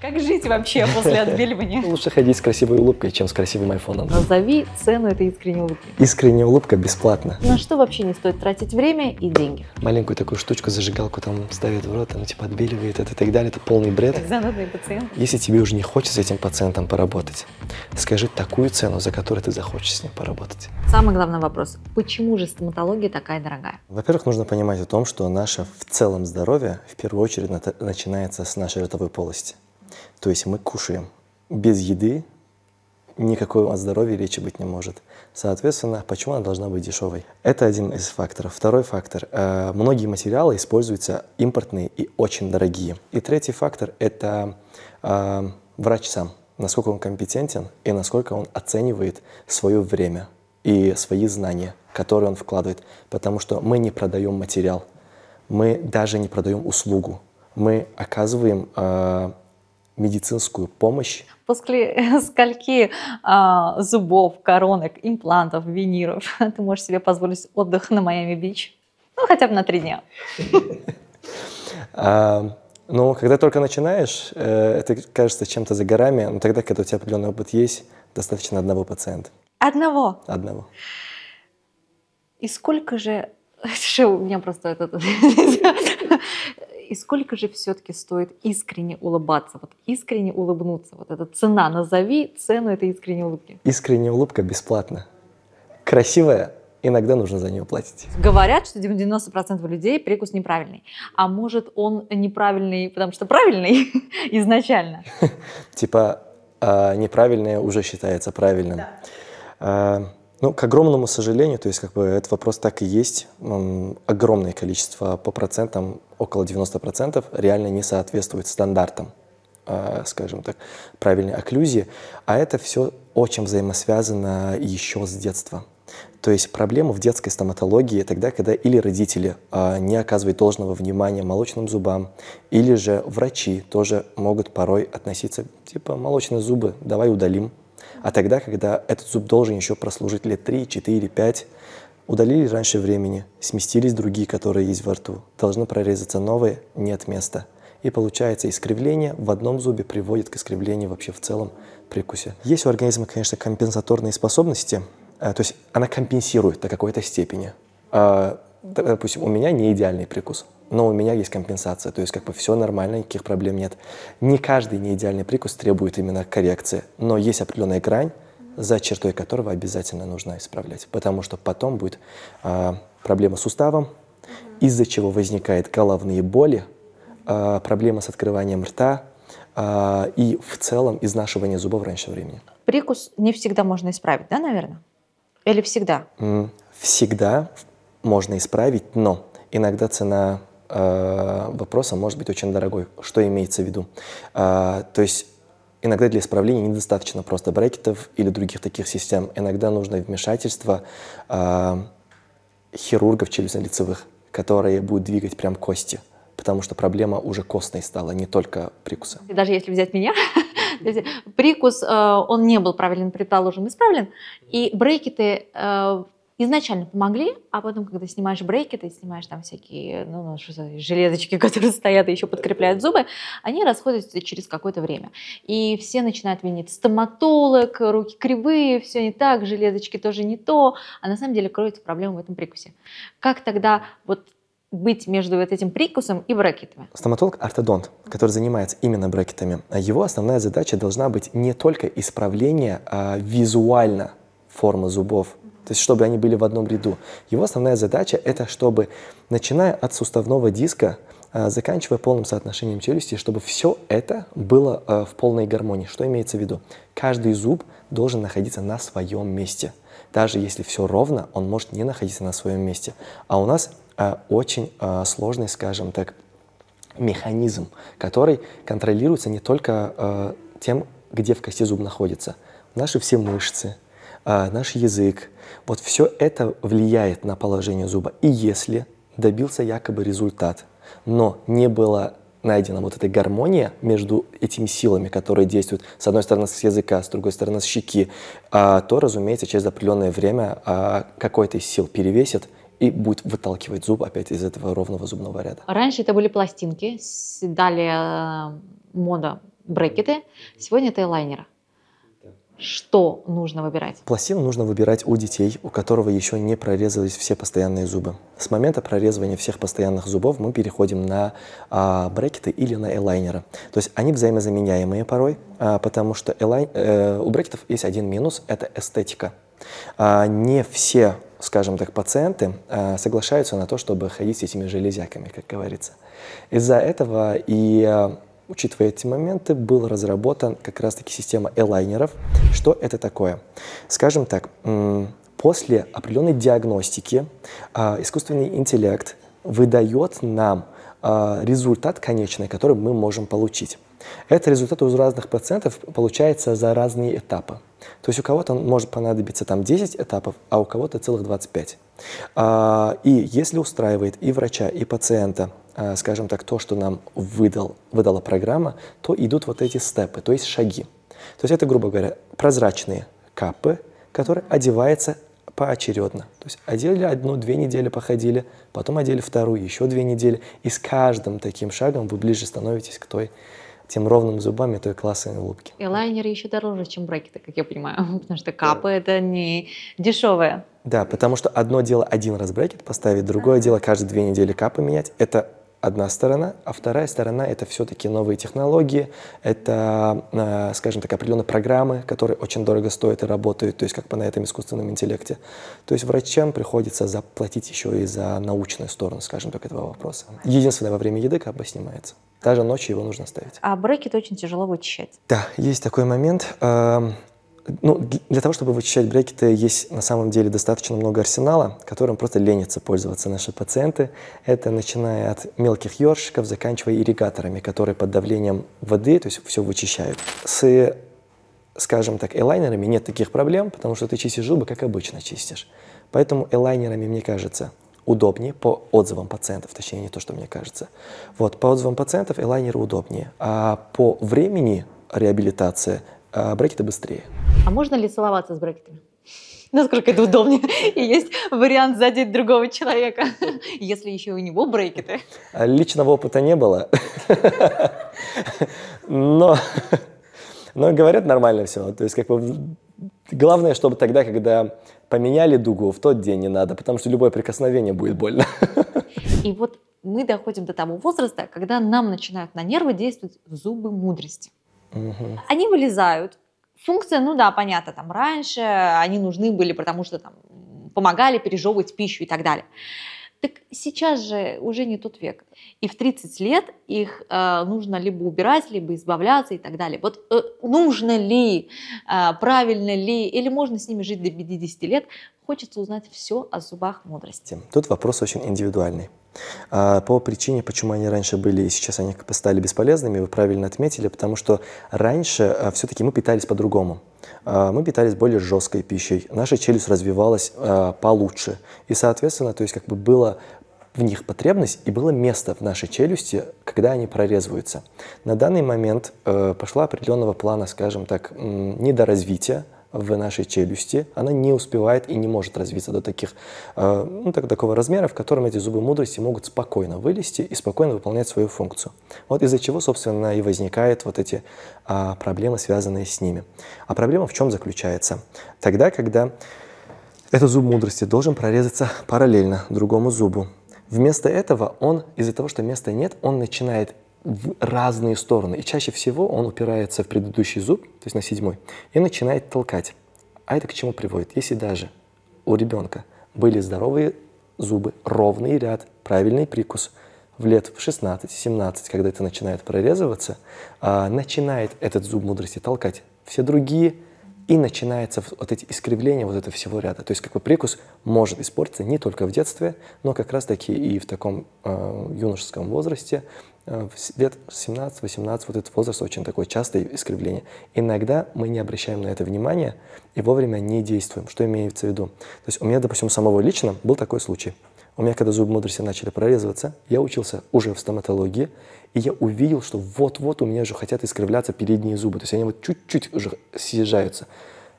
Как жить вообще после отбеливания? Лучше ходить с красивой улыбкой, чем с красивым айфоном. Назови цену этой искренней улыбки. Искренняя улыбка бесплатна. На что вообще не стоит тратить время и деньги? Маленькую такую штучку, зажигалку там ставят в рот, она типа отбеливает это и так далее. Это полный бред. Как пациент. Если тебе уже не хочется с этим пациентом поработать, скажи такую цену, за которую ты захочешь с ним поработать. Самый главный вопрос. Почему же стоматология такая дорогая? Во-первых, нужно понимать о том, что наше в целом здоровье в первую очередь начинается с нашей ротовой полости. То есть мы кушаем. Без еды никакого о здоровье речи быть не может. Соответственно, почему она должна быть дешевой? Это один из факторов. Второй фактор. Э, многие материалы используются импортные и очень дорогие. И третий фактор – это э, врач сам. Насколько он компетентен и насколько он оценивает свое время и свои знания, которые он вкладывает. Потому что мы не продаем материал, мы даже не продаем услугу. Мы оказываем э, медицинскую помощь. После скольки а, зубов, коронок, имплантов, виниров ты можешь себе позволить отдых на Майами-Бич? Ну, хотя бы на три дня. А, но ну, когда только начинаешь, э, это кажется чем-то за горами, но тогда, когда у тебя определенный опыт есть, достаточно одного пациента. Одного? Одного. И сколько же... У меня просто этот и сколько же все-таки стоит искренне улыбаться, вот искренне улыбнуться, вот эта цена, назови цену этой искренней улыбки. Искренняя улыбка бесплатна. Красивая иногда нужно за нее платить. Говорят, что 90% людей прикус неправильный. А может, он неправильный, потому что правильный изначально? Типа а, неправильное уже считается правильным. А, ну, к огромному сожалению, то есть как бы этот вопрос так и есть. Огромное количество по процентам около 90% реально не соответствует стандартам, э, скажем так, правильной окклюзии. А это все очень взаимосвязано еще с детства. То есть проблема в детской стоматологии тогда, когда или родители а, не оказывают должного внимания молочным зубам, или же врачи тоже могут порой относиться, типа, молочные зубы, давай удалим. А тогда, когда этот зуб должен еще прослужить лет 3, 4, 5, Удалили раньше времени, сместились другие, которые есть во рту. Должны прорезаться новые, нет места. И получается искривление в одном зубе приводит к искривлению вообще в целом прикусе. Есть у организма, конечно, компенсаторные способности, э, то есть она компенсирует до какой-то степени. А, допустим, у меня не идеальный прикус, но у меня есть компенсация, то есть как бы все нормально, никаких проблем нет. Не каждый неидеальный прикус требует именно коррекции, но есть определенная грань, за чертой которого обязательно нужно исправлять, потому что потом будет а, проблема с суставом, из-за чего возникают головные боли, а, проблема с открыванием рта а, и в целом изнашивание зубов раньше времени. Прикус не всегда можно исправить, да, наверное? Или всегда? Всегда можно исправить, но иногда цена э, вопроса может быть очень дорогой. Что имеется в виду? Э, то есть Иногда для исправления недостаточно просто брекетов или других таких систем. Иногда нужно вмешательство э, хирургов челюстно-лицевых, которые будут двигать прям кости, потому что проблема уже костной стала, не только прикуса. И даже если взять меня, прикус, э, он не был правильно предположен, исправлен, и брекеты э, изначально помогли, а потом, когда снимаешь брейки, ты снимаешь там всякие ну, ну, железочки, которые стоят и еще подкрепляют зубы, они расходятся через какое-то время. И все начинают винить стоматолог, руки кривые, все не так, железочки тоже не то. А на самом деле кроется проблема в этом прикусе. Как тогда вот быть между вот этим прикусом и брекетами? Стоматолог-ортодонт, который занимается именно брекетами, его основная задача должна быть не только исправление а визуально формы зубов, то есть чтобы они были в одном ряду. Его основная задача – это чтобы, начиная от суставного диска, э, заканчивая полным соотношением челюсти, чтобы все это было э, в полной гармонии. Что имеется в виду? Каждый зуб должен находиться на своем месте. Даже если все ровно, он может не находиться на своем месте. А у нас э, очень сложный, скажем так, механизм, который контролируется не только тем, где в кости зуб находится. Наши все мышцы – а, наш язык. Вот все это влияет на положение зуба. И если добился якобы результат, но не было найдена вот эта гармония между этими силами, которые действуют с одной стороны с языка, с другой стороны с щеки, а, то, разумеется, через определенное время а, какой-то из сил перевесит, и будет выталкивать зуб опять из этого ровного зубного ряда. Раньше это были пластинки, далее э, мода брекеты, сегодня это элайнеры что нужно выбирать? Пластину нужно выбирать у детей, у которого еще не прорезались все постоянные зубы. С момента прорезывания всех постоянных зубов мы переходим на а, брекеты или на элайнеры. То есть они взаимозаменяемые порой, а, потому что элай... э, у брекетов есть один минус – это эстетика. А, не все, скажем так, пациенты а, соглашаются на то, чтобы ходить с этими железяками, как говорится. Из-за этого и а, Учитывая эти моменты, был разработан как раз-таки система элайнеров. Что это такое? Скажем так, после определенной диагностики а, искусственный интеллект выдает нам а, результат конечный, который мы можем получить. Это результат у разных пациентов получается за разные этапы. То есть у кого-то может понадобиться там 10 этапов, а у кого-то целых 25. А, и если устраивает и врача, и пациента, а, скажем так, то, что нам выдал, выдала программа, то идут вот эти степы, то есть шаги. То есть это, грубо говоря, прозрачные капы, которые одеваются поочередно. То есть одели одну-две недели походили, потом одели вторую, еще две недели. И с каждым таким шагом вы ближе становитесь к той тем ровным зубами и той классной улыбки. И лайнеры еще дороже, чем брекеты, как я понимаю, потому что капы да. это не дешевое. Да, потому что одно дело один раз брекет поставить, другое дело каждые две недели капы менять. Это одна сторона, а вторая сторона это все-таки новые технологии, это, э, скажем так, определенные программы, которые очень дорого стоят и работают, то есть как по на этом искусственном интеллекте. То есть врачам приходится заплатить еще и за научную сторону, скажем так, этого вопроса. Единственное, во время еды как бы снимается. Даже ночью его нужно ставить. А брекеты очень тяжело вычищать. Да, есть такой момент. Эм, ну, для того, чтобы вычищать брекеты, есть на самом деле достаточно много арсенала, которым просто ленятся пользоваться наши пациенты. Это начиная от мелких ёршиков, заканчивая ирригаторами, которые под давлением воды, то есть все вычищают. С, скажем так, элайнерами нет таких проблем, потому что ты чистишь зубы, как обычно чистишь. Поэтому элайнерами, мне кажется, удобнее по отзывам пациентов, точнее, не то, что мне кажется. Вот, по отзывам пациентов элайнеры удобнее, а по времени реабилитация а, брекеты быстрее. А можно ли целоваться с брекетами? Насколько это удобнее. И есть вариант задеть другого человека, если еще у него брекеты. А личного опыта не было. Но, но говорят нормально все. То есть как бы Главное, чтобы тогда, когда поменяли дугу, в тот день не надо, потому что любое прикосновение будет больно. И вот мы доходим до того возраста, когда нам начинают на нервы действовать зубы мудрости. Угу. Они вылезают, Функция, ну да, понятно, там раньше они нужны были, потому что там помогали пережевывать пищу и так далее. Так сейчас же уже не тот век. И в 30 лет их э, нужно либо убирать, либо избавляться и так далее. Вот э, нужно ли, э, правильно ли, или можно с ними жить до 50 лет, хочется узнать все о зубах мудрости. Тут вопрос очень индивидуальный. А, по причине, почему они раньше были и сейчас они стали бесполезными, вы правильно отметили, потому что раньше а, все-таки мы питались по-другому. А, мы питались более жесткой пищей, наша челюсть развивалась получше. И, соответственно, то есть как бы было в них потребность и было место в нашей челюсти, когда они прорезываются. На данный момент э, пошла определенного плана, скажем так, недоразвития в нашей челюсти, она не успевает и не может развиться до таких, э, ну, так, такого размера, в котором эти зубы мудрости могут спокойно вылезти и спокойно выполнять свою функцию. Вот из-за чего, собственно, и возникают вот эти а, проблемы, связанные с ними. А проблема в чем заключается? Тогда, когда этот зуб мудрости должен прорезаться параллельно другому зубу. Вместо этого он, из-за того, что места нет, он начинает в разные стороны. И чаще всего он упирается в предыдущий зуб, то есть на седьмой, и начинает толкать. А это к чему приводит? Если даже у ребенка были здоровые зубы, ровный ряд, правильный прикус, в лет в 16-17, когда это начинает прорезываться, а, начинает этот зуб мудрости толкать все другие, и начинается вот эти искривления вот этого всего ряда. То есть как бы прикус может испортиться не только в детстве, но как раз-таки и в таком э, юношеском возрасте, Э, лет 17-18, вот этот возраст очень такой частое искривление. Иногда мы не обращаем на это внимание и вовремя не действуем. Что имеется в виду? То есть у меня, допустим, самого лично был такой случай. У меня, когда зубы мудрости начали прорезываться, я учился уже в стоматологии, и я увидел, что вот-вот у меня же хотят искривляться передние зубы. То есть они вот чуть-чуть уже съезжаются.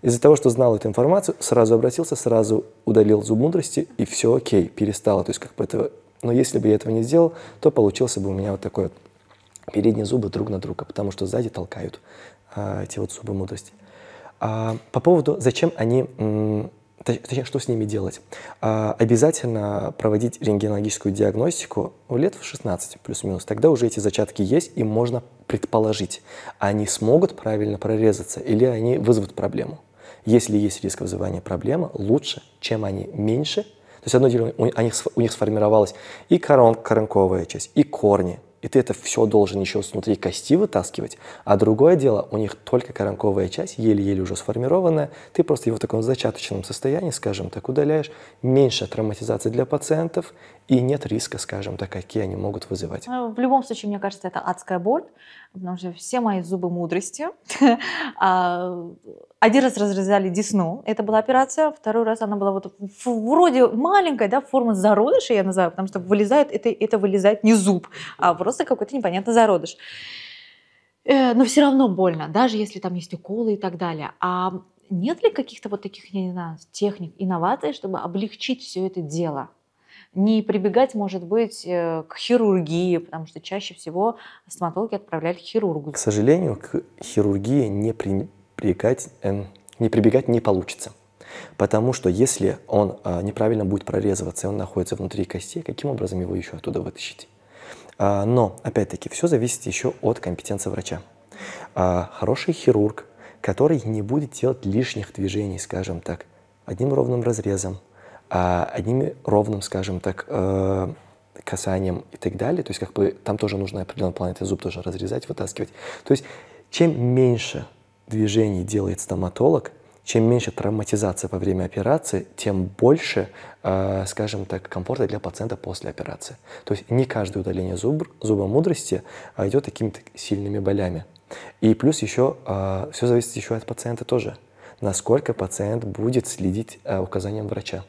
Из-за того, что знал эту информацию, сразу обратился, сразу удалил зуб мудрости, и все окей, перестало. То есть как бы этого но если бы я этого не сделал, то получился бы у меня вот такой вот передние зубы друг на друга, потому что сзади толкают а, эти вот зубы мудрости. А, по поводу, зачем они, точнее, что с ними делать. А, обязательно проводить рентгенологическую диагностику лет в 16 плюс-минус. Тогда уже эти зачатки есть, и можно предположить, они смогут правильно прорезаться или они вызовут проблему. Если есть риск вызывания проблемы, лучше, чем они меньше – то есть одно дело у, у, них, у них сформировалась и корон, коронковая часть, и корни, и ты это все должен еще внутри кости вытаскивать. А другое дело, у них только коронковая часть, еле-еле уже сформированная, ты просто его в таком зачаточном состоянии, скажем так, удаляешь, меньше травматизации для пациентов и нет риска, скажем так, какие они могут вызывать. Э, в любом случае, мне кажется, это адская боль, потому что все мои зубы мудрости. А, один раз разрезали десну, это была операция, второй раз она была вот вроде маленькой, да, форма зародыша, я называю, потому что вылезает, это, это вылезает не зуб, а просто какой-то непонятный зародыш. Э, но все равно больно, даже если там есть уколы и так далее. А нет ли каких-то вот таких, я не знаю, техник, инноваций, чтобы облегчить все это дело? не прибегать, может быть, э, к хирургии, потому что чаще всего стоматологи отправляют к хирургу. К сожалению, к хирургии не прибегать, эм, не, прибегать не получится. Потому что если он э, неправильно будет прорезываться, и он находится внутри костей, каким образом его еще оттуда вытащить? А, но, опять-таки, все зависит еще от компетенции врача. А, хороший хирург, который не будет делать лишних движений, скажем так, одним ровным разрезом, а одним ровным, скажем так, э, касанием и так далее. То есть как бы там тоже нужно определенный планеты зуб тоже разрезать, вытаскивать. То есть чем меньше движений делает стоматолог, чем меньше травматизация во время операции, тем больше, э, скажем так, комфорта для пациента после операции. То есть не каждое удаление зуб, зуба мудрости а, идет такими сильными болями. И плюс еще, э, все зависит еще от пациента тоже, насколько пациент будет следить э, указаниям врача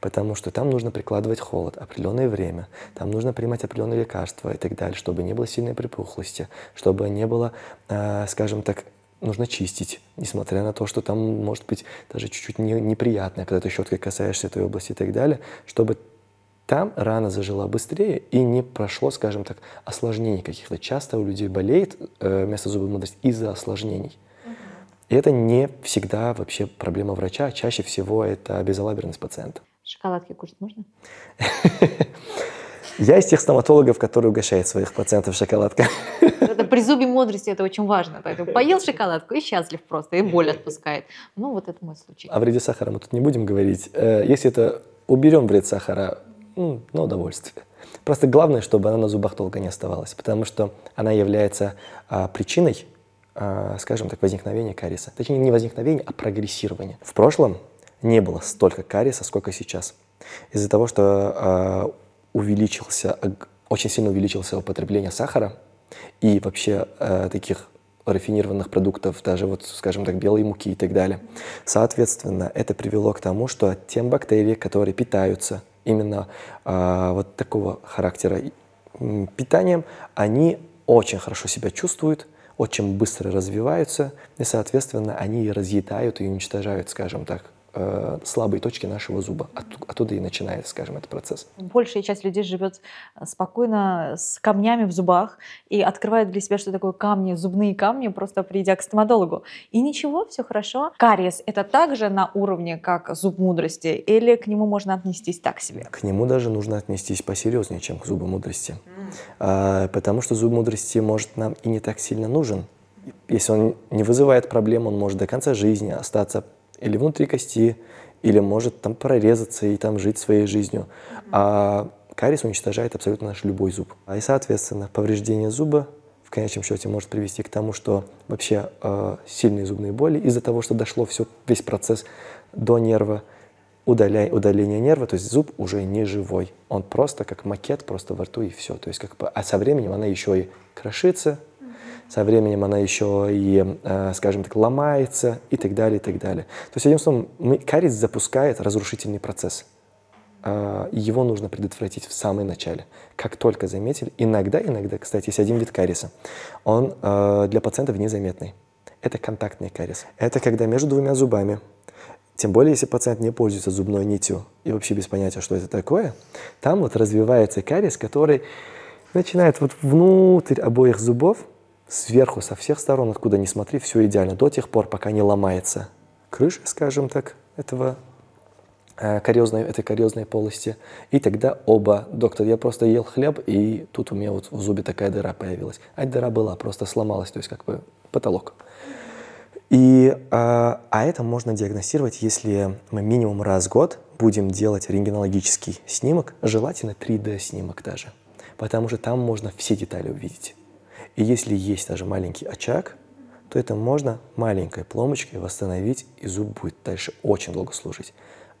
потому что там нужно прикладывать холод определенное время, там нужно принимать определенные лекарства и так далее, чтобы не было сильной припухлости, чтобы не было, а, скажем так, нужно чистить, несмотря на то, что там может быть даже чуть-чуть не, неприятно, когда ты щеткой касаешься этой области и так далее, чтобы там рана зажила быстрее и не прошло, скажем так, осложнений каких-то. Часто у людей болеет э, место зубной мудрости из-за осложнений. И это не всегда вообще проблема врача, а чаще всего это безалаберность пациента. Шоколадки кушать можно? Я из тех стоматологов, которые угощают своих пациентов шоколадкой. Это при зубе мудрости это очень важно. Поэтому поел шоколадку и счастлив просто, и боль отпускает. Ну, вот это мой случай. О а вреде сахара мы тут не будем говорить. Э, если это уберем вред сахара, ну, на удовольствие. Просто главное, чтобы она на зубах долго не оставалась, потому что она является а, причиной а, скажем так, возникновение кариеса. Точнее, не возникновение, а прогрессирование. В прошлом не было столько кариеса, сколько сейчас. Из-за того, что а, увеличился, очень сильно увеличился употребление сахара и вообще а, таких рафинированных продуктов, даже вот, скажем так, белой муки и так далее. Соответственно, это привело к тому, что тем бактерии, которые питаются именно э, вот такого характера питанием, они очень хорошо себя чувствуют, очень быстро развиваются, и, соответственно, они разъедают и уничтожают, скажем так, э, слабые точки нашего зуба. От, оттуда и начинается, скажем, этот процесс. Большая часть людей живет э, спокойно с камнями в зубах и открывает для себя, что такое камни, зубные камни, просто придя к стоматологу. И ничего, все хорошо. Кариес – это также на уровне, как зуб мудрости? Или к нему можно отнестись так себе? К нему даже нужно отнестись посерьезнее, чем к зубу мудрости. Mm. А, потому что зуб мудрости, может, нам и не так сильно нужен, если он не вызывает проблем, он может до конца жизни остаться или внутри кости, или может там прорезаться и там жить своей жизнью. А карис уничтожает абсолютно наш любой зуб. А и, соответственно, повреждение зуба в конечном счете может привести к тому, что вообще э, сильные зубные боли из-за того, что дошло все, весь процесс до нерва, удаляй, удаление нерва, то есть зуб уже не живой. Он просто как макет, просто во рту и все. То есть как бы, а со временем она еще и крошится, со временем она еще и, э, скажем так, ломается и так далее, и так далее. То есть, одним словом, мы, кариес запускает разрушительный процесс. А, его нужно предотвратить в самом начале. Как только заметили, иногда, иногда, кстати, есть один вид кариеса, он э, для пациентов незаметный. Это контактный кариес. Это когда между двумя зубами тем более, если пациент не пользуется зубной нитью и вообще без понятия, что это такое, там вот развивается кариес, который начинает вот внутрь обоих зубов Сверху, со всех сторон, откуда не смотри, все идеально, до тех пор, пока не ломается крыша, скажем так, этого э, кариозной, этой кариозной полости. И тогда оба, доктор, я просто ел хлеб, и тут у меня вот в зубе такая дыра появилась. А дыра была, просто сломалась, то есть как бы потолок. И, а, а это можно диагностировать, если мы минимум раз в год будем делать рентгенологический снимок, желательно 3D-снимок даже, потому что там можно все детали увидеть. И если есть даже маленький очаг, то это можно маленькой пломочкой восстановить, и зуб будет дальше очень долго служить.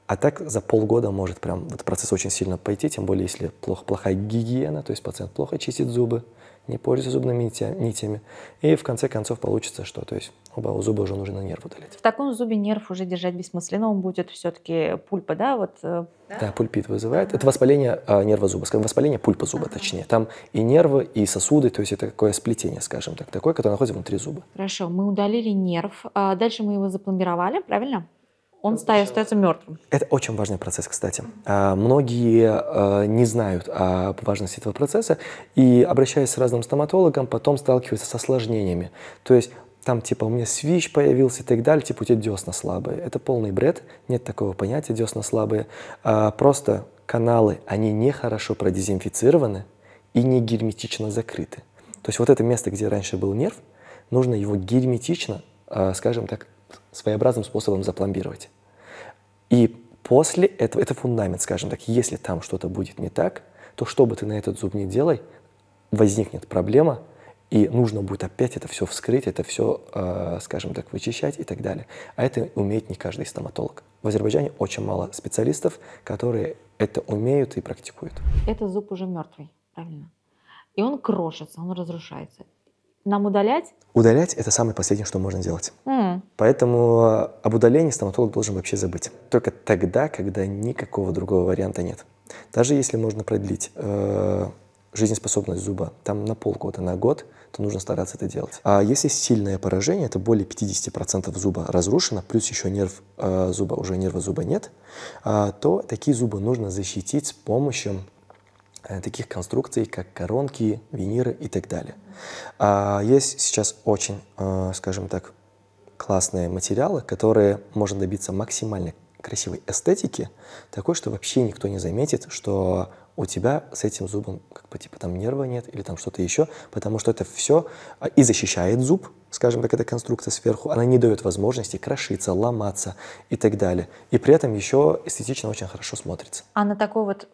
А так за полгода может прям этот процесс очень сильно пойти, тем более если плохо, плохая гигиена, то есть пациент плохо чистит зубы, не пользуйся зубными нитями. И в конце концов получится что? То есть оба зуба уже нужно нерв удалить. В таком зубе нерв уже держать бессмысленно, он будет все-таки пульпа, да? Вот, э, да? да, пульпит вызывает. Это воспаление а, нерва зуба, скажем, воспаление пульпа зуба, ага. точнее. Там и нервы, и сосуды, то есть это такое сплетение, скажем так, такое, которое находится внутри зуба. Хорошо, мы удалили нерв, а дальше мы его запломбировали, правильно? он ста- остается мертвым. Это очень важный процесс, кстати. А, многие э, не знают о важности этого процесса и, обращаясь к разным стоматологам, потом сталкиваются с осложнениями. То есть там типа у меня свищ появился и так далее, типа у тебя десна слабые. Это полный бред, нет такого понятия десна слабые. А, просто каналы, они нехорошо продезинфицированы и не герметично закрыты. То есть вот это место, где раньше был нерв, нужно его герметично, э, скажем так, своеобразным способом запломбировать. И после этого, это фундамент, скажем так, если там что-то будет не так, то что бы ты на этот зуб не делай, возникнет проблема, и нужно будет опять это все вскрыть, это все, э, скажем так, вычищать и так далее. А это умеет не каждый стоматолог. В Азербайджане очень мало специалистов, которые это умеют и практикуют. Этот зуб уже мертвый, правильно? И он крошится, он разрушается. Нам удалять? Удалять – это самое последнее, что можно делать. Mm. Поэтому э, об удалении стоматолог должен вообще забыть. Только тогда, когда никакого другого варианта нет. Даже если можно продлить э, жизнеспособность зуба там на полгода, на год, то нужно стараться это делать. А если сильное поражение, это более 50% зуба разрушено, плюс еще нерв э, зуба, уже нерва зуба нет, э, то такие зубы нужно защитить с помощью Э, таких конструкций, как коронки, виниры и так далее. А есть сейчас очень, э, скажем так, классные материалы, которые можно добиться максимально красивой эстетики, такой, что вообще никто не заметит, что у тебя с этим зубом как бы типа там нерва нет или там что-то еще, потому что это все а, и защищает зуб, скажем так, эта конструкция сверху, она не дает возможности крошиться, ломаться и так далее. И при этом еще эстетично очень хорошо смотрится. А на такой вот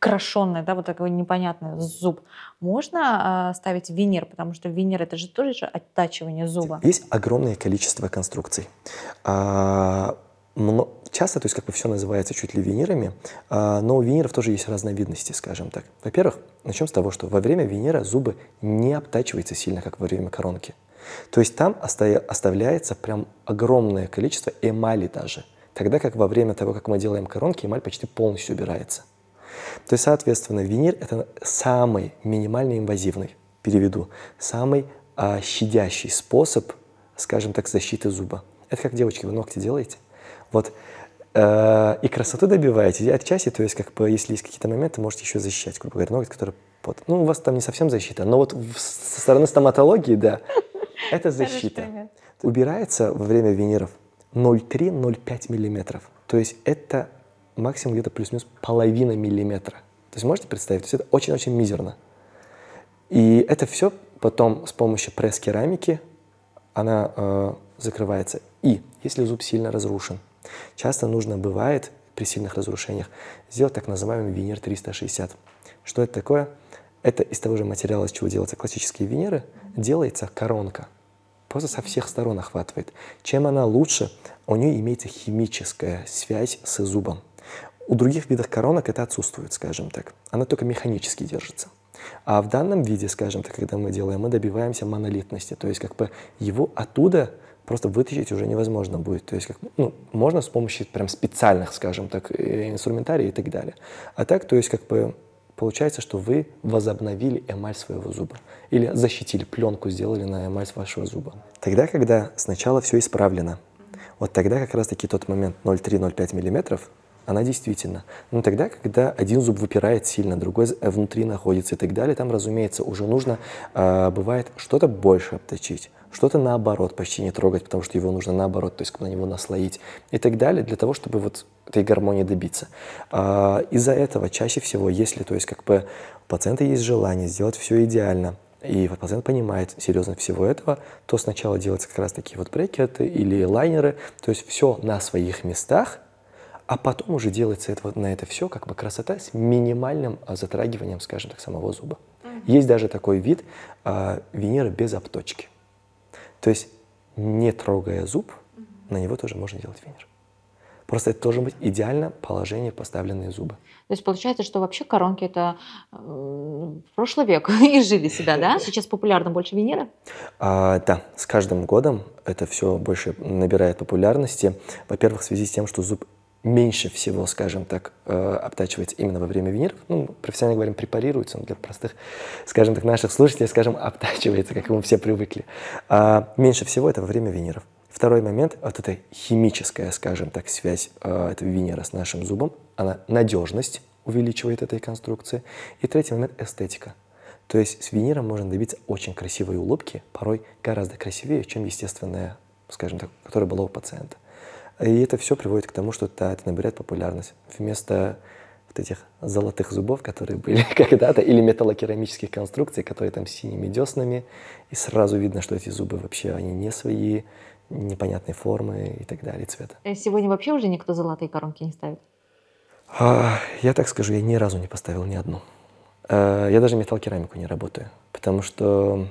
крошенный, да, вот такой непонятный зуб, можно э, ставить винир, потому что винир это же тоже же оттачивание зуба. Есть огромное количество конструкций. А, мно... Часто, то есть как бы все называется чуть ли винирами, а, но у виниров тоже есть разновидности, скажем так. Во-первых, начнем с того, что во время винира зубы не обтачиваются сильно, как во время коронки. То есть там оставляется прям огромное количество эмали даже. Тогда как во время того, как мы делаем коронки, эмаль почти полностью убирается. То есть, соответственно, винир – это самый минимально инвазивный, переведу, самый а, щадящий способ, скажем так, защиты зуба. Это как девочки, вы ногти делаете. Вот э, и красоту добиваете, и отчасти, то есть, как бы, если есть какие-то моменты, можете еще защищать, грубо говоря, ноготь, который под... Ну, у вас там не совсем защита, но вот со стороны стоматологии, да, это защита. Убирается во время виниров 0,3-0,5 миллиметров. То есть это максимум где-то плюс-минус половина миллиметра. То есть можете представить, то есть это очень-очень мизерно. И это все потом с помощью пресс-керамики она э, закрывается. И если зуб сильно разрушен, часто нужно бывает при сильных разрушениях сделать так называемый винер 360. Что это такое? Это из того же материала, из чего делаются классические винеры, делается коронка. Просто со всех сторон охватывает. Чем она лучше, у нее имеется химическая связь с зубом. У других видов коронок это отсутствует, скажем так. Она только механически держится. А в данном виде, скажем так, когда мы делаем, мы добиваемся монолитности. То есть как бы его оттуда просто вытащить уже невозможно будет. То есть как, ну, можно с помощью прям специальных, скажем так, э, инструментарий и так далее. А так, то есть как бы получается, что вы возобновили эмаль своего зуба или защитили пленку, сделали на эмаль вашего зуба. Тогда, когда сначала все исправлено, вот тогда как раз-таки тот момент 0,3-0,5 миллиметров, она действительно. Но тогда, когда один зуб выпирает сильно, другой э, внутри находится и так далее, там, разумеется, уже нужно, э, бывает, что-то больше обточить что-то наоборот почти не трогать, потому что его нужно наоборот, то есть на него наслоить и так далее, для того, чтобы вот этой гармонии добиться. А, из-за этого чаще всего, если, то есть как бы у пациента есть желание сделать все идеально, и пациент понимает серьезность всего этого, то сначала делается как раз такие вот брекеты или лайнеры, то есть все на своих местах, а потом уже делается это, на это все как бы красота с минимальным а, затрагиванием, скажем так, самого зуба. Mm-hmm. Есть даже такой вид э, Венеры без обточки. То есть не трогая зуб, mm-hmm. на него тоже можно делать Венер. Просто это должно быть идеально положение поставленные зубы. То есть получается, что вообще коронки это э, прошлый век и жили себя, да? Сейчас популярно больше Венера? А, да, с каждым годом это все больше набирает популярности. Во-первых, в связи с тем, что зуб меньше всего, скажем так, э, обтачивается именно во время виниров. Ну, профессионально говорим, препарируется, он для простых, скажем так, наших слушателей, скажем, обтачивается, как мы все привыкли. А меньше всего это во время виниров. Второй момент вот эта химическая, скажем так, связь э, этого винира с нашим зубом, она надежность увеличивает этой конструкции. И третий момент эстетика. То есть с виниром можно добиться очень красивой улыбки, порой гораздо красивее, чем естественная, скажем так, которая была у пациента. И это все приводит к тому, что да, это набирает популярность. Вместо вот этих золотых зубов, которые были когда-то, или металлокерамических конструкций, которые там синими деснами, и сразу видно, что эти зубы вообще, они не свои, непонятной формы и так далее, цвета. Э, сегодня вообще уже никто золотые коронки не ставит? А, я так скажу, я ни разу не поставил ни одну. А, я даже металлокерамику не работаю, потому что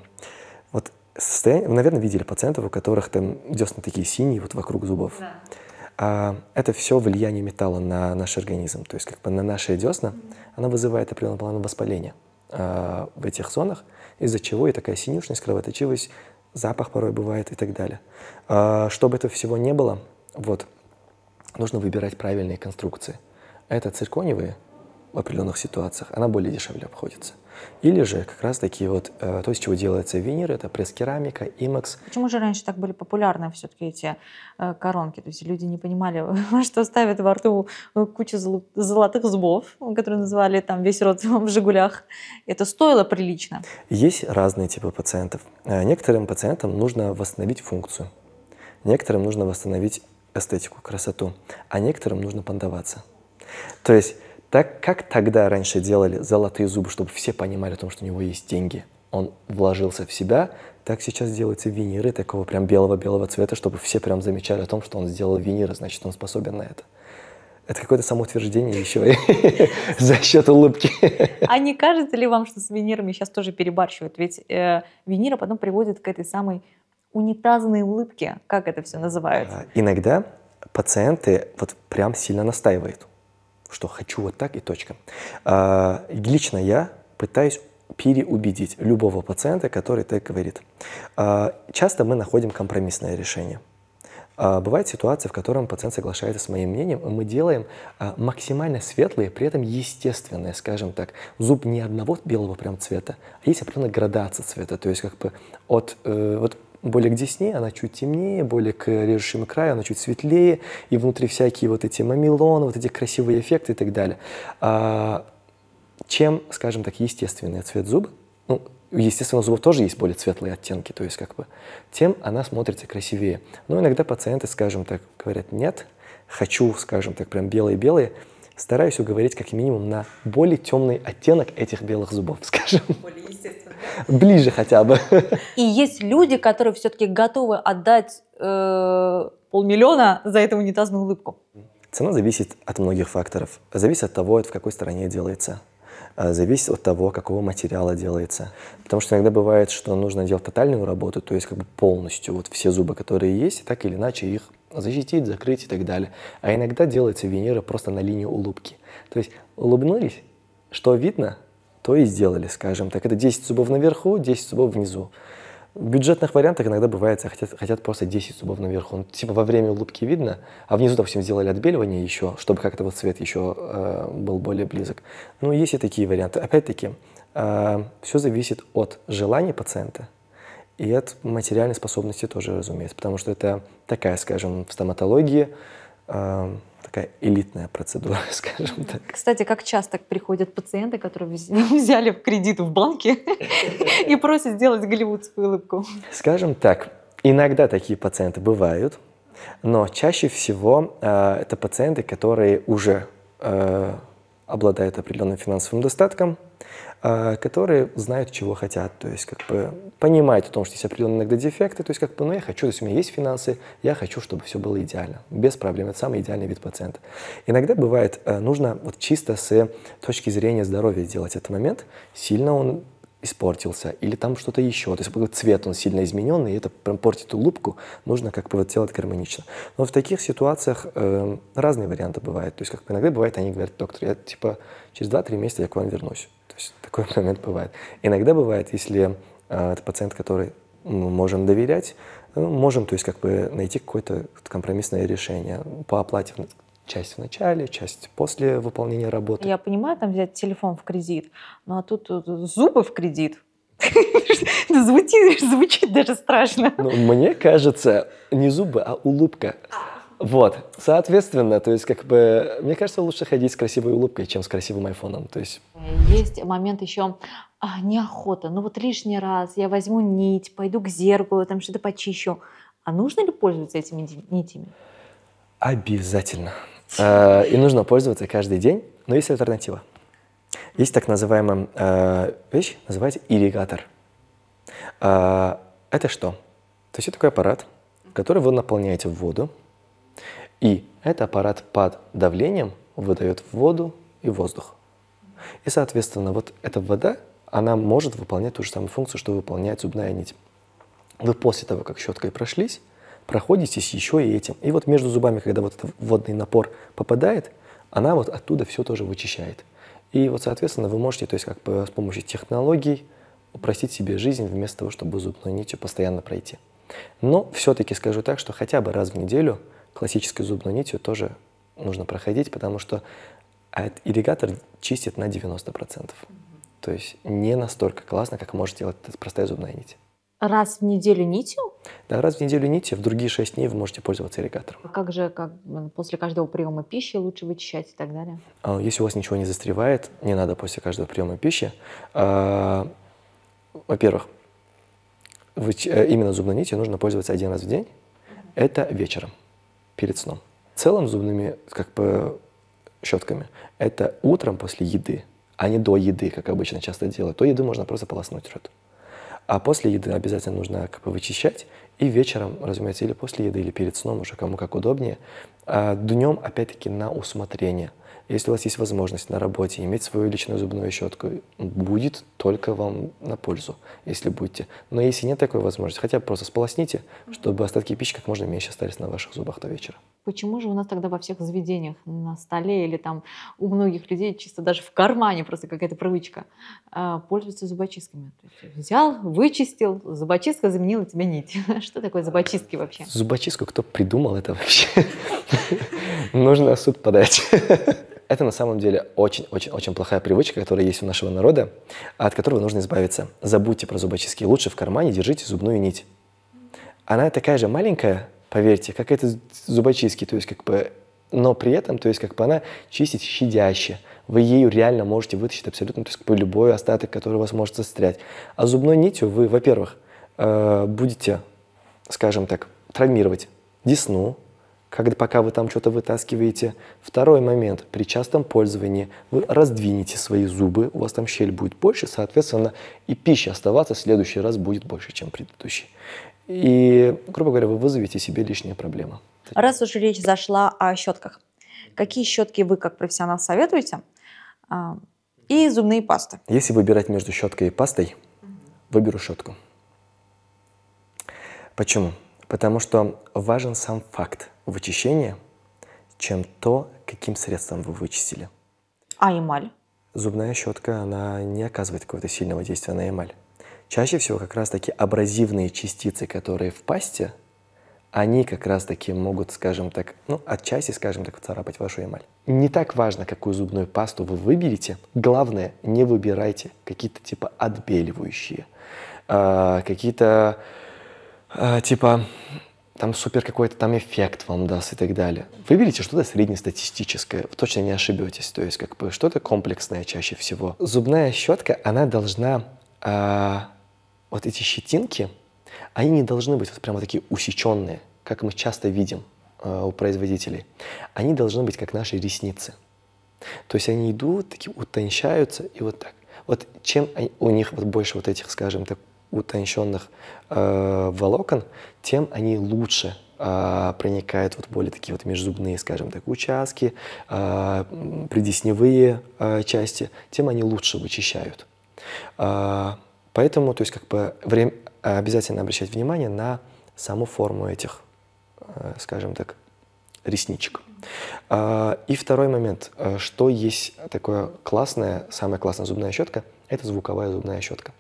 состояние, вы, наверное, видели пациентов, у которых там десна такие синие, вот вокруг зубов. Да. А, это все влияние металла на наш организм. То есть как бы на наши десна, mm-hmm. она вызывает определенного плана воспаления а, в этих зонах, из-за чего и такая синюшность, кровоточивость, запах порой бывает и так далее. А, чтобы этого всего не было, вот, нужно выбирать правильные конструкции. Это циркониевые в определенных ситуациях, она более дешевле обходится. Или же как раз таки вот э, то, из чего делается винир, это пресс-керамика, имакс. Почему же раньше так были популярны все-таки эти э, коронки? То есть люди не понимали, что ставят во рту э, кучу золотых зубов, которые называли там весь рот в «Жигулях». Это стоило прилично? Есть разные типы пациентов. Некоторым пациентам нужно восстановить функцию. Некоторым нужно восстановить эстетику, красоту, а некоторым нужно поддаваться. То есть так как тогда раньше делали золотые зубы, чтобы все понимали о том, что у него есть деньги? Он вложился в себя, так сейчас делается виниры такого прям белого-белого цвета, чтобы все прям замечали о том, что он сделал виниры, значит, он способен на это. Это какое-то самоутверждение еще за счет улыбки. А не кажется ли вам, что с винирами сейчас тоже перебарщивают? Ведь э, винира потом приводит к этой самой унитазной улыбке, как это все называется? А, иногда пациенты вот прям сильно настаивают что хочу вот так и точка. А, лично я пытаюсь переубедить любого пациента, который так говорит. А, часто мы находим компромиссное решение. А, бывает ситуация, в котором пациент соглашается с моим мнением, и мы делаем а, максимально светлые, при этом естественные, скажем так. Зуб не одного белого прям цвета, а есть определенная градация цвета, то есть как бы от, э, вот более к десне, она чуть темнее, более к режущему краю, она чуть светлее, и внутри всякие вот эти мамилоны, вот эти красивые эффекты и так далее. А, чем, скажем так, естественный цвет зуба, ну, естественно, у зубов тоже есть более светлые оттенки, то есть как бы, тем она смотрится красивее. Но иногда пациенты, скажем так, говорят, нет, хочу, скажем так, прям белые-белые, стараюсь уговорить как минимум на более темный оттенок этих белых зубов, скажем. Более ближе хотя бы. И есть люди, которые все-таки готовы отдать э, полмиллиона за эту унитазную улыбку. Цена зависит от многих факторов. Зависит от того, в какой стране делается. Э, зависит от того, какого материала делается. Потому что иногда бывает, что нужно делать тотальную работу, то есть как бы полностью вот все зубы, которые есть, так или иначе их защитить, закрыть и так далее. А иногда делается винира просто на линию улыбки. То есть улыбнулись, что видно, то и сделали, скажем так. Это 10 зубов наверху, 10 зубов внизу. В бюджетных вариантах иногда бывает, хотят, хотят просто 10 зубов наверху. Ну, типа во время улыбки видно, а внизу, допустим, сделали отбеливание еще, чтобы как-то вот цвет еще э, был более близок. Ну, есть и такие варианты. Опять-таки, э, все зависит от желания пациента и от материальной способности тоже, разумеется, потому что это такая, скажем, в стоматологии э, такая элитная процедура, скажем так. Кстати, как часто приходят пациенты, которые взяли кредит в банке и просят сделать голливудскую улыбку? Скажем так, иногда такие пациенты бывают, но чаще всего э, это пациенты, которые уже э, обладают определенным финансовым достатком, а, которые знают, чего хотят, то есть как бы понимают о том, что есть определенные иногда дефекты, то есть как бы, ну я хочу, то есть у меня есть финансы, я хочу, чтобы все было идеально, без проблем, это самый идеальный вид пациента. Иногда бывает, э, нужно вот чисто с точки зрения здоровья делать этот момент, сильно он испортился, или там что-то еще. То есть цвет он сильно измененный, и это прям портит улыбку, нужно как бы вот делать гармонично. Но в таких ситуациях э, разные варианты бывают. То есть как бы иногда бывает, они говорят, доктор, я типа через 2-3 месяца я к вам вернусь. Такой момент бывает. Иногда бывает, если э, это пациент, который мы ну, можем доверять, ну, можем, то есть, как бы найти какое-то компромиссное решение по оплате часть в начале, часть после выполнения работы. Я понимаю, там взять телефон в кредит, ну а тут зубы в кредит. Звучит, звучит даже страшно. Ну, мне кажется, не зубы, а улыбка. А, вот, соответственно, то есть как бы, мне кажется, лучше ходить с красивой улыбкой, чем с красивым айфоном, то есть. Есть момент еще, а, неохота, ну вот лишний раз я возьму нить, пойду к зеркалу, там что-то почищу. А нужно ли пользоваться этими нитями? Обязательно. А, и нужно пользоваться каждый день, но есть альтернатива. Есть так называемая э, вещь, называется ирригатор. Э, это что? То есть это такой аппарат, который вы наполняете в воду, и этот аппарат под давлением выдает воду и воздух. И, соответственно, вот эта вода, она может выполнять ту же самую функцию, что выполняет зубная нить. Вы после того, как щеткой прошлись, проходитесь еще и этим. И вот между зубами, когда вот этот водный напор попадает, она вот оттуда все тоже вычищает. И вот, соответственно, вы можете, то есть как бы с помощью технологий упростить себе жизнь вместо того, чтобы зубной нитью постоянно пройти. Но все-таки скажу так, что хотя бы раз в неделю – классической зубной нитью тоже нужно проходить, потому что а, ирригатор чистит на 90%. процентов, То есть не настолько классно, как может делать простая зубная нить. Раз в неделю нитью? Да, раз в неделю нитью, в другие шесть дней вы можете пользоваться ирригатором. А как же как, ну, после каждого приема пищи лучше вычищать и так далее? А, если у вас ничего не застревает, не надо после каждого приема пищи. А, во-первых, э, именно зубной нитью нужно пользоваться один раз в день. Это вечером перед сном. В целом зубными как бы щетками это утром после еды, а не до еды, как обычно часто делают. то еду можно просто полоснуть рот. А после еды обязательно нужно как бы вычищать. И вечером, разумеется, или после еды, или перед сном, уже кому как удобнее. А днем, опять-таки, на усмотрение – если у вас есть возможность на работе иметь свою личную зубную щетку, будет только вам на пользу, если будете. Но если нет такой возможности, хотя бы просто сполосните, чтобы остатки пищи как можно меньше остались на ваших зубах до вечера. Почему же у нас тогда во всех заведениях на столе или там у многих людей чисто даже в кармане просто какая-то привычка а, пользуются зубочистками? Взял, вычистил, зубочистка заменила тебе нить. Что такое зубочистки вообще? Зубочистку кто придумал это вообще? Нужно суд подать. Это на самом деле очень-очень-очень плохая привычка, которая есть у нашего народа, от которого нужно избавиться. Забудьте про зубочистки. Лучше в кармане держите зубную нить. Она такая же маленькая, поверьте, как это зубочистки, то есть как бы, но при этом, то есть как бы она чистит щадяще. Вы ею реально можете вытащить абсолютно, то есть как бы любой остаток, который у вас может застрять. А зубной нитью вы, во-первых, э, будете, скажем так, травмировать десну, когда, пока вы там что-то вытаскиваете. Второй момент. При частом пользовании вы раздвинете свои зубы, у вас там щель будет больше, соответственно, и пища оставаться в следующий раз будет больше, чем предыдущий. И, грубо говоря, вы вызовете себе лишние проблемы. Раз уж речь зашла о щетках, какие щетки вы как профессионал советуете? А, и зубные пасты. Если выбирать между щеткой и пастой, выберу щетку. Почему? Потому что важен сам факт вычищения, чем то, каким средством вы вычистили. А эмаль? Зубная щетка, она не оказывает какого-то сильного действия на эмаль. Чаще всего как раз-таки абразивные частицы, которые в пасте, они как раз-таки могут, скажем так, ну, отчасти, скажем так, царапать вашу эмаль. Не так важно, какую зубную пасту вы выберете. Главное, не выбирайте какие-то типа отбеливающие, а, какие-то а, типа там супер какой-то там эффект вам даст и так далее. Выберите что-то среднестатистическое, вы точно не ошибетесь. То есть как бы что-то комплексное чаще всего. Зубная щетка, она должна... Э, вот эти щетинки, они не должны быть вот прямо такие усеченные, как мы часто видим э, у производителей. Они должны быть как наши ресницы. То есть они идут, такие утончаются и вот так. Вот чем они, у них вот больше вот этих, скажем так, утонченных э, волокон, тем они лучше э, проникают вот более такие вот межзубные, скажем так, участки, э, придесневые э, части, тем они лучше вычищают. Э, поэтому, то есть, как бы время, обязательно обращать внимание на саму форму этих, э, скажем так, ресничек. Э, и второй момент, э, что есть такое классное, самая классная зубная щетка, это звуковая зубная щетка.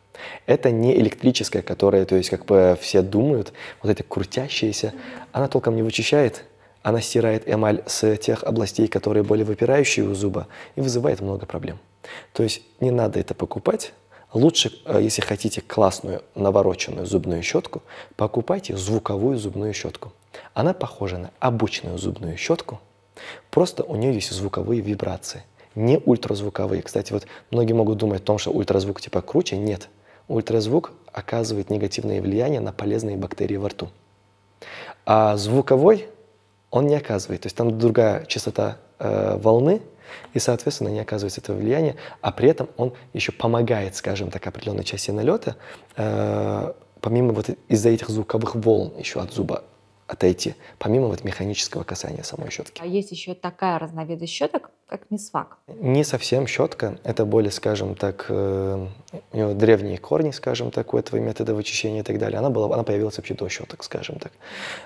Это не электрическая, которая, то есть, как бы все думают, вот эта крутящаяся, она толком не вычищает, она стирает эмаль с тех областей, которые более выпирающие у зуба, и вызывает много проблем. То есть не надо это покупать. Лучше, э, если хотите классную навороченную зубную щетку, покупайте звуковую зубную щетку. Она похожа на обычную зубную щетку, просто у нее есть звуковые вибрации, не ультразвуковые. Кстати, вот многие могут думать о том, что ультразвук типа круче. Нет, ультразвук оказывает негативное влияние на полезные бактерии во рту. А звуковой он не оказывает. То есть там другая частота э, волны, и, соответственно, не оказывает этого влияния, а при этом он еще помогает, скажем так, определенной части налета, э, помимо вот из-за этих звуковых волн еще от зуба отойти, помимо вот механического касания самой щетки. А есть еще такая разновидность щеток, как мисвак? Не совсем щетка, это более, скажем так, э, у него древние корни, скажем так, у этого метода вычищения и так далее. Она, была, она появилась вообще до щеток, скажем так.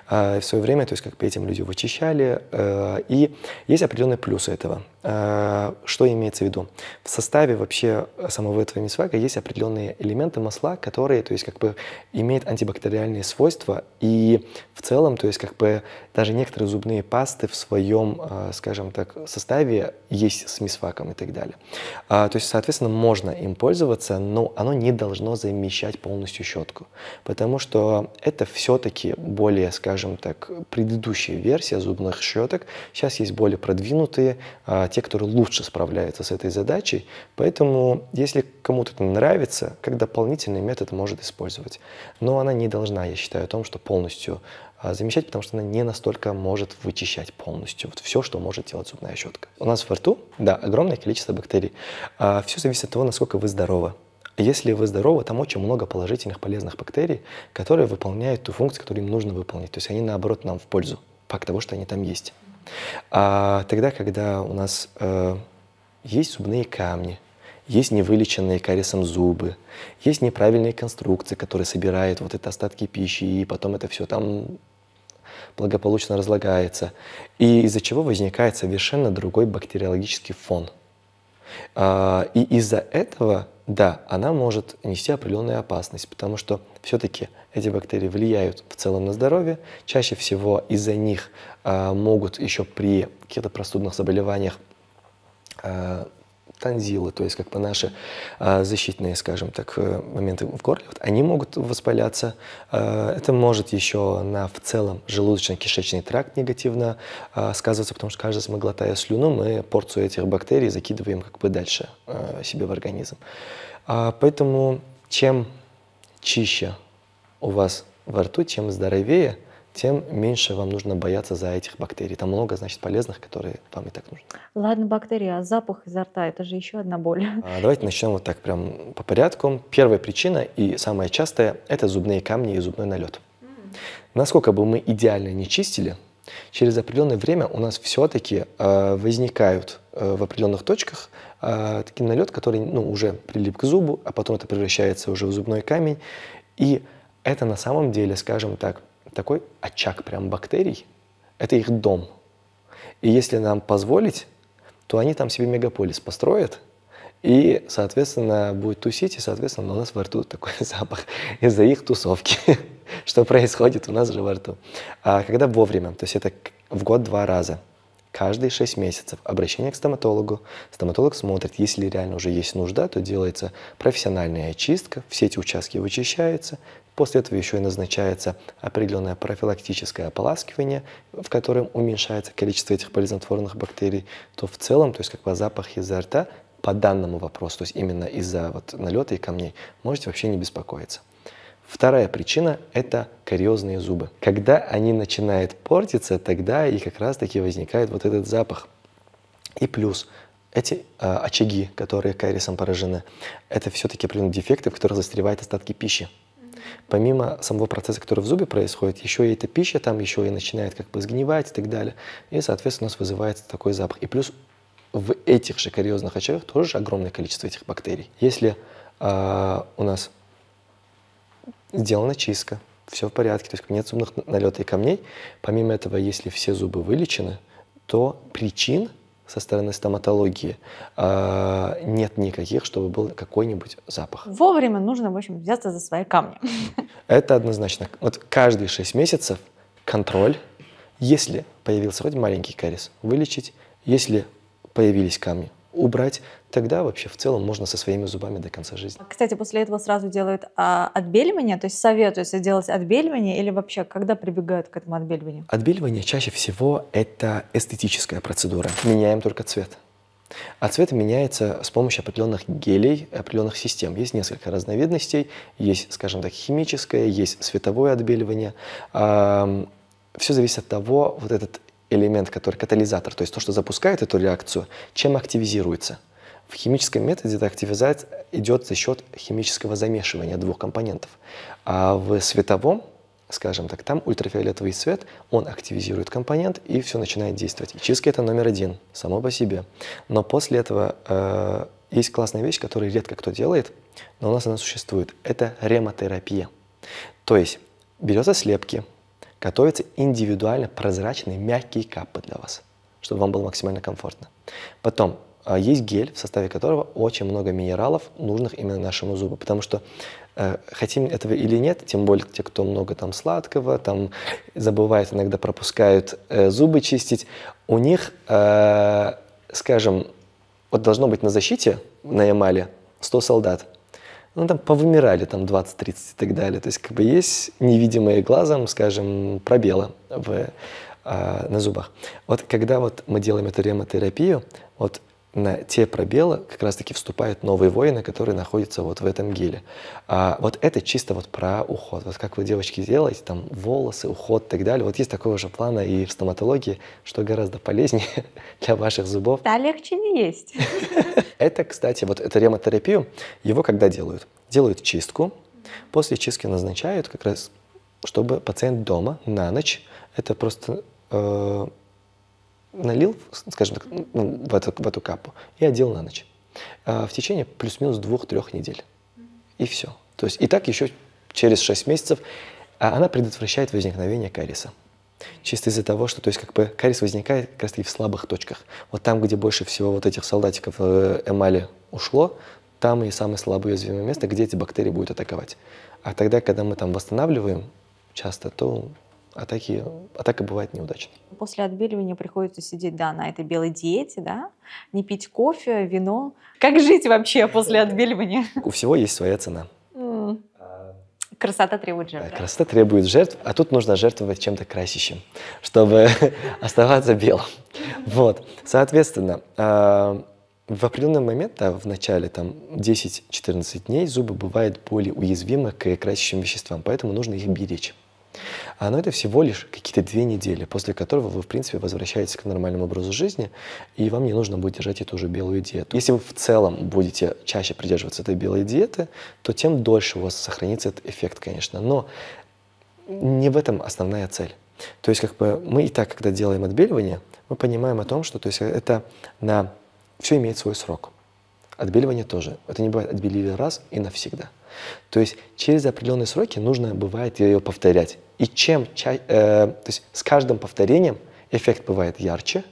А, в свое время, то есть как этим люди вычищали, э, и есть определенные плюсы этого. Э, что имеется в виду? В составе вообще самого этого мисвака есть определенные элементы масла, которые, то есть как бы имеют антибактериальные свойства, и в целом целом, то есть как бы даже некоторые зубные пасты в своем, э, скажем так, составе есть с мисфаком и так далее. А, то есть, соответственно, можно им пользоваться, но оно не должно замещать полностью щетку, потому что это все-таки более, скажем так, предыдущая версия зубных щеток. Сейчас есть более продвинутые, а, те, которые лучше справляются с этой задачей, поэтому если кому-то это нравится, как дополнительный метод может использовать. Но она не должна, я считаю, о том, что полностью а, замечать, потому что она не настолько может вычищать полностью вот все, что может делать зубная щетка. У нас во рту, да, огромное количество бактерий. А, все зависит от того, насколько вы здоровы. Если вы здоровы, там очень много положительных полезных бактерий, которые выполняют ту функцию, которую им нужно выполнить. То есть они, наоборот, нам в пользу, факт того, что они там есть. А тогда, когда у нас э, есть зубные камни, есть невылеченные кариесом зубы, есть неправильные конструкции, которые собирают вот эти остатки пищи, и потом это все там благополучно разлагается, и из-за чего возникает совершенно другой бактериологический фон. А, и из-за этого, да, она может нести определенную опасность, потому что все-таки эти бактерии влияют в целом на здоровье. Чаще всего из-за них а, могут еще при каких-то простудных заболеваниях а, танзилы, то есть как бы наши а, защитные, скажем так, э, моменты в горле, вот, они могут воспаляться. А, это может еще на в целом желудочно-кишечный тракт негативно а, сказываться, потому что каждый раз мы глотая слюну, мы порцию этих бактерий закидываем как бы дальше себе в организм. Поэтому чем чище у вас во рту, чем здоровее – тем меньше вам нужно бояться за этих бактерий. Там много, значит, полезных, которые вам и так нужны. Ладно, бактерии, а запах изо рта – это же еще одна боль. А, давайте начнем вот так прям по порядку. Первая причина и самая частая – это зубные камни и зубной налет. Насколько бы мы идеально не чистили, через определенное время у нас все-таки э, возникают э, в определенных точках э, такой налет, который ну, уже прилип к зубу, а потом это превращается уже в зубной камень. И это на самом деле, скажем так, такой очаг прям бактерий. Это их дом. И если нам позволить, то они там себе мегаполис построят, и, соответственно, будет тусить, и, соответственно, у нас во рту такой запах из-за их тусовки, что происходит у нас же во рту. А когда вовремя, то есть это в год два раза – каждые 6 месяцев обращение к стоматологу. Стоматолог смотрит, если реально уже есть нужда, то делается профессиональная очистка, все эти участки вычищаются, После этого еще и назначается определенное профилактическое ополаскивание, в котором уменьшается количество этих полезотворных бактерий, то в целом, то есть как бы запах изо рта по данному вопросу, то есть именно из-за вот налета и камней, можете вообще не беспокоиться. Вторая причина – это кариозные зубы. Когда они начинают портиться, тогда и как раз-таки возникает вот этот запах. И плюс эти э, очаги, которые кариесом поражены, это все-таки определенные дефекты, в которых застревают остатки пищи. Помимо самого процесса, который в зубе происходит, еще и эта пища там еще и начинает как бы сгнивать и так далее. И, соответственно, у нас вызывается такой запах. И плюс в этих же кариозных очагах тоже огромное количество этих бактерий. Если э, у нас сделана чистка, все в порядке, то есть нет зубных налета и камней. Помимо этого, если все зубы вылечены, то причин со стороны стоматологии э, нет никаких, чтобы был какой-нибудь запах. Вовремя нужно, в общем, взяться за свои камни. Это однозначно. Вот каждые 6 месяцев контроль. Если появился хоть маленький карис, вылечить. Если появились камни, убрать, тогда вообще в целом можно со своими зубами до конца жизни. Кстати, после этого сразу делают а, отбеливание, то есть советуется делать отбеливание или вообще когда прибегают к этому отбеливанию? Отбеливание чаще всего это эстетическая процедура. Меняем только цвет. А цвет меняется с помощью определенных гелей, определенных систем. Есть несколько разновидностей, есть, скажем так, химическое, есть световое отбеливание. Все зависит от того, вот этот элемент, который катализатор, то есть то, что запускает эту реакцию, чем активизируется. В химическом методе эта активизация идет за счет химического замешивания двух компонентов. А в световом, скажем так, там ультрафиолетовый свет, он активизирует компонент и все начинает действовать. чистка это номер один, само по себе. Но после этого э, есть классная вещь, которую редко кто делает, но у нас она существует. Это ремотерапия. То есть берется слепки, готовятся индивидуально прозрачные мягкие капы для вас, чтобы вам было максимально комфортно. Потом э, есть гель, в составе которого очень много минералов, нужных именно нашему зубу, потому что э, хотим этого или нет, тем более те, кто много там сладкого, там забывают, иногда пропускают э, зубы чистить, у них, скажем, вот должно быть на защите на эмали 100 солдат, ну, там повымирали там 20-30 и так далее. То есть как бы есть невидимые глазом, скажем, пробелы в, э, на зубах. Вот когда вот мы делаем эту ремотерапию, вот на те пробелы как раз-таки вступают новые воины, которые находятся вот в этом геле. А вот это чисто вот про уход. Вот как вы, девочки, делаете, там волосы, уход и так далее. Вот есть такого же плана и в стоматологии, что гораздо полезнее для ваших зубов. Да, легче не есть. Это, кстати, вот эту ремотерапию, его когда делают? Делают чистку, после чистки назначают как раз, чтобы пациент дома на ночь, это просто э, налил, скажем так, ну, в, эту, в эту капу и одел на ночь. А, в течение плюс-минус двух-трех недель. И все. То есть и так еще через 6 месяцев а она предотвращает возникновение кариеса. Чисто из-за того, что то есть, как бы, кариес возникает как раз таки в слабых точках. Вот там, где больше всего вот этих солдатиков э, эмали ушло, там и самое слабое уязвимое место, где эти бактерии будут атаковать. А тогда, когда мы там восстанавливаем часто, то атаки, атака бывает неудачной. После отбеливания приходится сидеть, да, на этой белой диете, да, не пить кофе, вино. Как жить вообще после отбеливания? У всего есть своя цена. А, красота требует жертв. красота требует жертв, а тут нужно жертвовать чем-то красящим, чтобы оставаться белым. Вот, соответственно, а, в определенный момент, да, в начале там 10-14 дней, зубы бывают более уязвимы к красящим веществам, поэтому нужно их беречь. А, но это всего лишь какие-то две недели, после которого вы, в принципе, возвращаетесь к нормальному образу жизни, и вам не нужно будет держать эту же белую диету. Если вы в целом будете чаще придерживаться этой белой диеты, то тем дольше у вас сохранится этот эффект, конечно. Но не в этом основная цель. То есть как бы мы и так, когда делаем отбеливание, мы понимаем о том, что то есть, это на все имеет свой срок. Отбеливание тоже. Это не бывает отбелили раз и навсегда. То есть через определенные сроки нужно бывает ее повторять. И чем ча- э, то есть с каждым повторением эффект бывает ярче,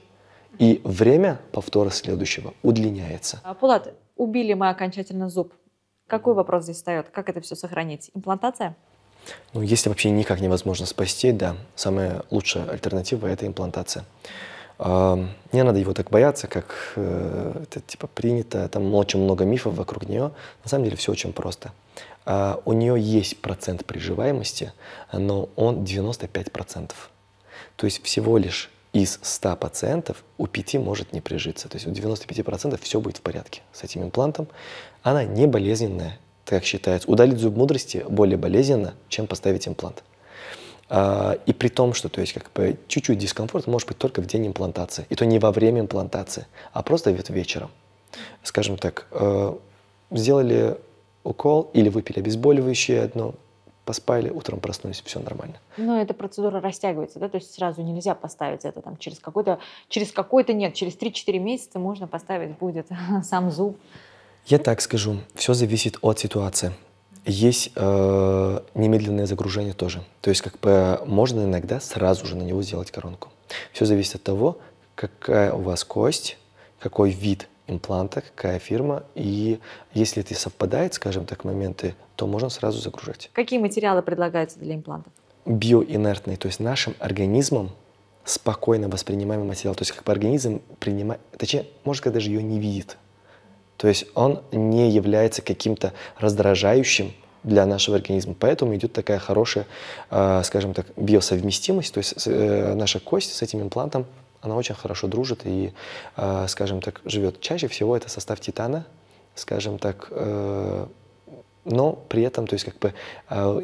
и время повтора следующего удлиняется. А, Пулат, убили мы окончательно зуб. Какой вопрос здесь встает? Как это все сохранить? Имплантация? Ну, если вообще никак невозможно спасти, да, самая лучшая альтернатива – это имплантация. А, не надо его так бояться, как э, это типа принято. Там очень много мифов вокруг нее. На самом деле все очень просто. А, у нее есть процент приживаемости, но он 95%. То есть всего лишь из 100 пациентов у 5 может не прижиться. То есть у 95% все будет в порядке с этим имплантом. Она не болезненная, так считается. Удалить зуб мудрости более болезненно, чем поставить имплант. А, и при том, что то есть, как бы, чуть-чуть дискомфорт может быть только в день имплантации. И то не во время имплантации, а просто вечером. Скажем так, э, сделали укол или выпили обезболивающее одно, поспали, утром проснулись, все нормально. Но эта процедура растягивается, да, то есть сразу нельзя поставить это там через какой-то, через какой-то нет, через 3-4 месяца можно поставить будет сам зуб. Я так скажу, все зависит от ситуации. Есть э, немедленное загружение тоже. То есть как бы можно иногда сразу же на него сделать коронку. Все зависит от того, какая у вас кость, какой вид импланта, какая фирма. И если это совпадает, скажем так, моменты, то можно сразу загружать. Какие материалы предлагаются для имплантов? Биоинертные, то есть нашим организмом спокойно воспринимаемый материал. То есть как бы организм принимает, точнее, может, даже ее не видит. То есть он не является каким-то раздражающим для нашего организма. Поэтому идет такая хорошая, э, скажем так, биосовместимость. То есть э, наша кость с этим имплантом, она очень хорошо дружит и, э, скажем так, живет. Чаще всего это состав титана, скажем так, но при этом, то есть как бы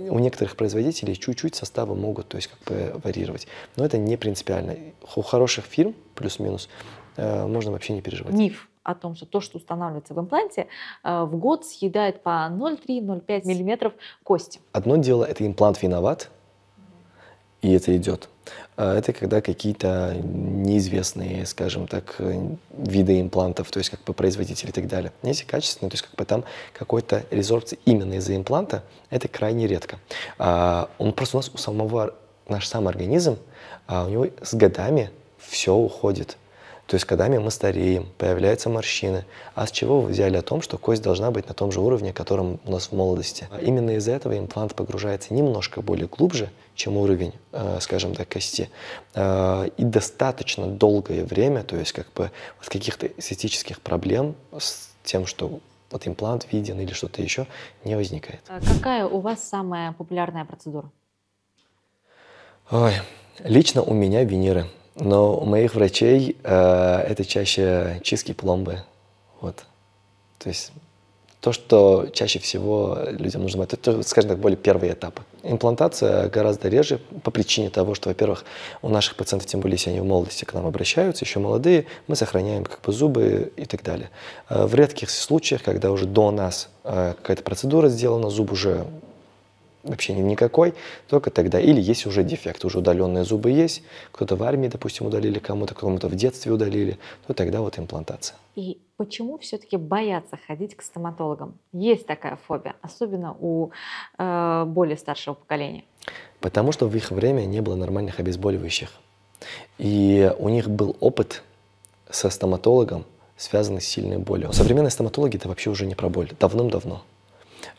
у некоторых производителей чуть-чуть составы могут, то есть как бы варьировать. Но это не принципиально. У хороших фирм плюс-минус можно вообще не переживать. Миф о том, что то, что устанавливается в импланте, э, в год съедает по 0,3-0,5 мм кости. Одно дело, это имплант виноват, и это идет. А это когда какие-то неизвестные, скажем так, виды имплантов, то есть как бы производители и так далее. Если качественные, то есть как бы там какой-то резорбций именно из-за импланта, это крайне редко. А он просто у нас у самого, наш сам организм, а у него с годами все уходит. То есть с годами мы стареем, появляются морщины. А с чего вы взяли о том, что кость должна быть на том же уровне, котором у нас в молодости? А именно из-за этого имплант погружается немножко более глубже, чем уровень, э, скажем так, кости. Э, и достаточно долгое время, то есть как бы от каких-то эстетических проблем с тем, что вот имплант виден или что-то еще, не возникает. А какая у вас самая популярная процедура? Ой, лично у меня виниры. Но у моих врачей э, это чаще чистки пломбы. Вот. То есть то, что чаще всего людям нужно, это, это скажем так, более первые этапы. Имплантация гораздо реже по причине того, что, во-первых, у наших пациентов, тем более, если они в молодости к нам обращаются, еще молодые, мы сохраняем как бы зубы и так далее. Э, в редких случаях, когда уже до нас э, какая-то процедура сделана, зуб уже вообще никакой, только тогда. Или есть уже дефект, уже удаленные зубы есть, кто-то в армии, допустим, удалили кому-то, кому-то в детстве удалили, то тогда вот имплантация. И почему все-таки боятся ходить к стоматологам? Есть такая фобия, особенно у э, более старшего поколения. Потому что в их время не было нормальных обезболивающих. И у них был опыт со стоматологом, связанный с сильной болью. Современные стоматологи – это вообще уже не про боль, давным-давно.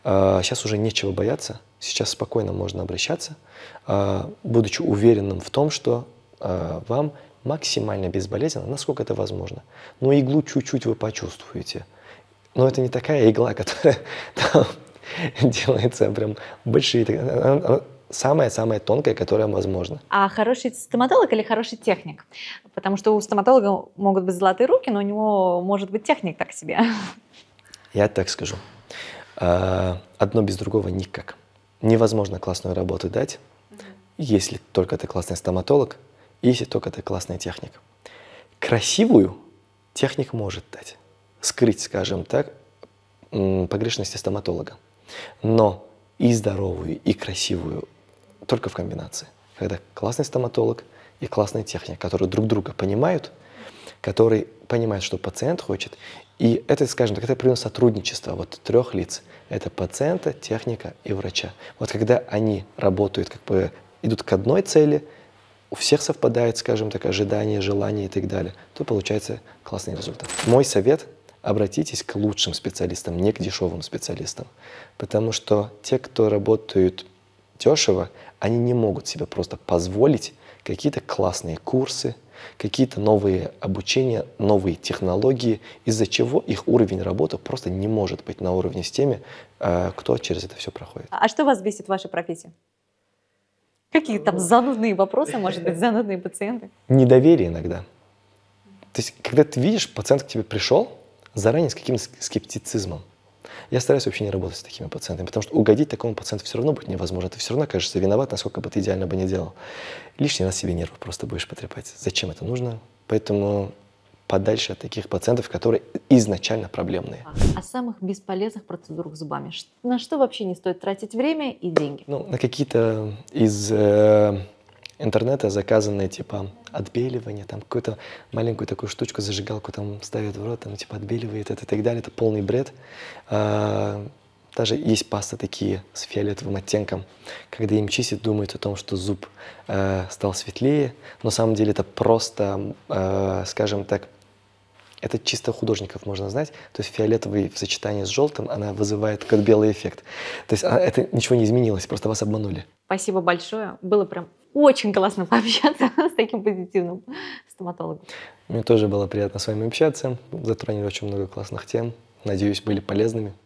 Сейчас а, уже нечего бояться – Сейчас спокойно можно обращаться, а, будучи уверенным в том, что а, вам максимально безболезненно, насколько это возможно. Но иглу чуть-чуть вы почувствуете. Но это не такая игла, которая там делается прям большие. Самая-самая тонкая, которая возможна. А хороший стоматолог или хороший техник? Потому что у стоматолога могут быть золотые руки, но у него может быть техник так себе. Я так скажу. А, одно без другого никак невозможно классную работу дать, если только ты классный стоматолог, если только ты классный техник. Красивую техник может дать, скрыть, скажем так, погрешности стоматолога. Но и здоровую, и красивую только в комбинации. Когда классный стоматолог и классный техник, которые друг друга понимают – который понимает, что пациент хочет. И это, скажем так, это пример сотрудничества вот трех лиц. Это пациента, техника и врача. Вот когда они работают, как бы идут к одной цели, у всех совпадает, скажем так, ожидания, желания и так далее, то получается классный результат. Мой совет – обратитесь к лучшим специалистам, не к дешевым специалистам. Потому что те, кто работают дешево, они не могут себе просто позволить какие-то классные курсы – какие-то новые обучения, новые технологии, из-за чего их уровень работы просто не может быть на уровне с теми, э, кто через это все проходит. А что вас бесит в вашей профессии? Какие там ну. занудные вопросы, может быть, занудные пациенты? Недоверие иногда. То есть, когда ты видишь, пациент к тебе пришел заранее с каким-то скептицизмом. Я стараюсь вообще не работать с такими пациентами, потому что угодить такому пациенту все равно будет невозможно. Ты все равно кажется виноват, насколько бы ты идеально бы не делал. Лишний раз себе нервы просто будешь потрепать. Зачем это нужно? Поэтому подальше от таких пациентов, которые изначально проблемные. О а, а самых бесполезных процедурах зубами. На что вообще не стоит тратить время и деньги? Ну, на какие-то из э, интернета заказанные, типа, отбеливание, там какую-то маленькую такую штучку, зажигалку там ставят в рот, там, типа, отбеливает это и так далее. Это полный бред. А, даже есть пасты такие с фиолетовым оттенком. Когда им чистят, думают о том, что зуб э, стал светлее. Но на самом деле это просто, э, скажем так, это чисто художников можно знать. То есть фиолетовый в сочетании с желтым, она вызывает как белый эффект. То есть а, это ничего не изменилось, просто вас обманули. Спасибо большое. Было прям очень классно пообщаться с таким позитивным стоматологом. Мне тоже было приятно с вами общаться. Затронули очень много классных тем. Надеюсь, были полезными.